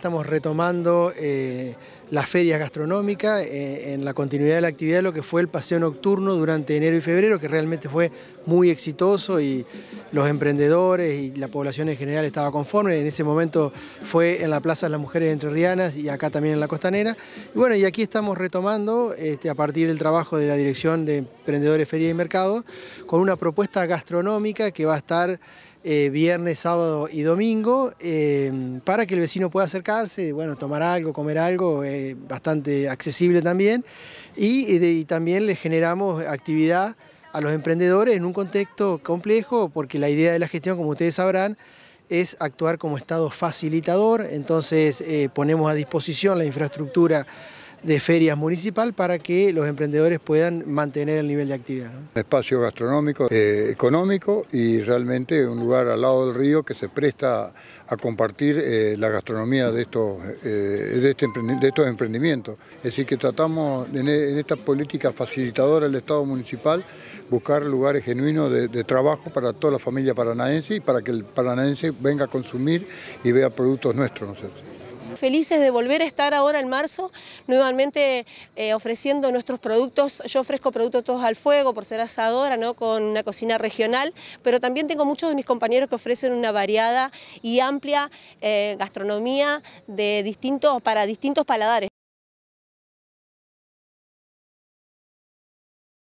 Estamos retomando eh, las ferias gastronómicas eh, en la continuidad de la actividad de lo que fue el paseo nocturno durante enero y febrero, que realmente fue muy exitoso y los emprendedores y la población en general estaba conforme. En ese momento fue en la Plaza de las Mujeres Entre Rianas y acá también en la Costanera. Y bueno, y aquí estamos retomando este, a partir del trabajo de la Dirección de Emprendedores, Feria y Mercado con una propuesta gastronómica que va a estar eh, viernes, sábado y domingo, eh, para que el vecino pueda acercarse, bueno, tomar algo, comer algo, eh, bastante accesible también, y, y, también le generamos actividad a los emprendedores en un contexto complejo, porque la idea de la gestión, como ustedes sabrán, es actuar como Estado facilitador, entonces ponemos a disposición la infraestructura de ferias municipal para que los emprendedores puedan mantener el nivel de actividad. ¿no? Espacio gastronómico, eh, económico y realmente un lugar al lado del río que se presta a compartir eh, la gastronomía de estos, eh, de, este emprendimientos. Es decir, que tratamos e, en, esta política facilitadora del Estado municipal buscar lugares genuinos de, trabajo para toda la familia paranaense y para que el paranaense venga a consumir y vea productos nuestros. Felices de volver a estar ahora en marzo, nuevamente eh, ofreciendo nuestros productos. Yo ofrezco productos todos al fuego por ser asadora, ¿no? con una cocina regional, pero también tengo muchos de mis compañeros que ofrecen una variada y amplia eh, gastronomía de para distintos paladares.